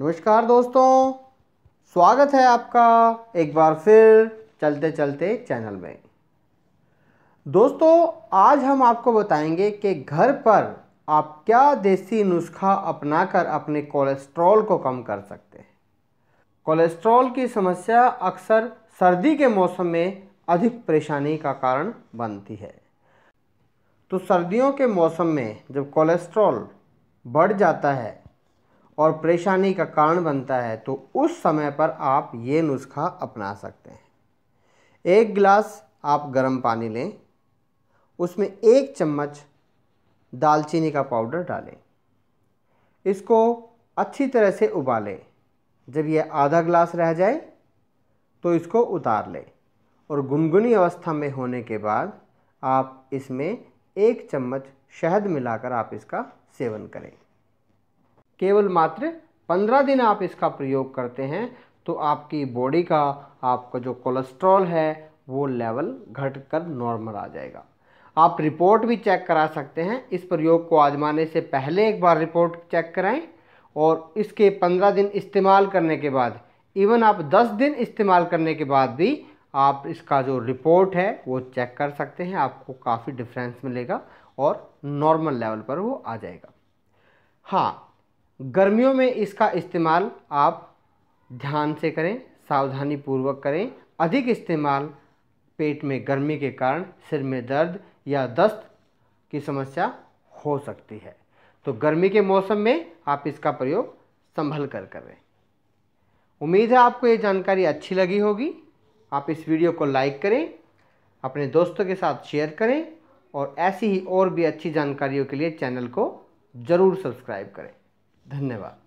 नमस्कार दोस्तों स्वागत है आपका एक बार फिर चलते चलते चैनल में दोस्तों आज हम आपको बताएंगे कि घर पर आप क्या देसी नुस्खा अपनाकर अपने कोलेस्ट्रॉल को कम कर सकते हैं कोलेस्ट्रॉल की समस्या अक्सर सर्दी के मौसम में अधिक परेशानी का कारण बनती है तो सर्दियों के मौसम में जब कोलेस्ट्रॉल बढ़ जाता है और परेशानी का कारण बनता है तो उस समय पर आप ये नुस्खा अपना सकते हैं एक गिलास आप गर्म पानी लें उसमें एक चम्मच दालचीनी का पाउडर डालें इसको अच्छी तरह से उबालें जब यह आधा गिलास रह जाए तो इसको उतार लें और गुनगुनी अवस्था में होने के बाद आप इसमें एक चम्मच शहद मिलाकर आप इसका सेवन करें केवल मात्र पंद्रह दिन आप इसका प्रयोग करते हैं तो आपकी बॉडी का आपका जो कोलेस्ट्रॉल है वो लेवल घट कर नॉर्मल आ जाएगा आप रिपोर्ट भी चेक करा सकते हैं इस प्रयोग को आजमाने से पहले एक बार रिपोर्ट चेक कराएं और इसके पंद्रह दिन इस्तेमाल करने के बाद इवन आप दस दिन इस्तेमाल करने के बाद भी आप इसका जो रिपोर्ट है वो चेक कर सकते हैं आपको काफ़ी डिफरेंस मिलेगा और नॉर्मल लेवल पर वो आ जाएगा हाँ गर्मियों में इसका इस्तेमाल आप ध्यान से करें सावधानी पूर्वक करें अधिक इस्तेमाल पेट में गर्मी के कारण सिर में दर्द या दस्त की समस्या हो सकती है तो गर्मी के मौसम में आप इसका प्रयोग संभल कर करें उम्मीद है आपको ये जानकारी अच्छी लगी होगी आप इस वीडियो को लाइक करें अपने दोस्तों के साथ शेयर करें और ऐसी ही और भी अच्छी जानकारियों के लिए चैनल को ज़रूर सब्सक्राइब करें धन्यवाद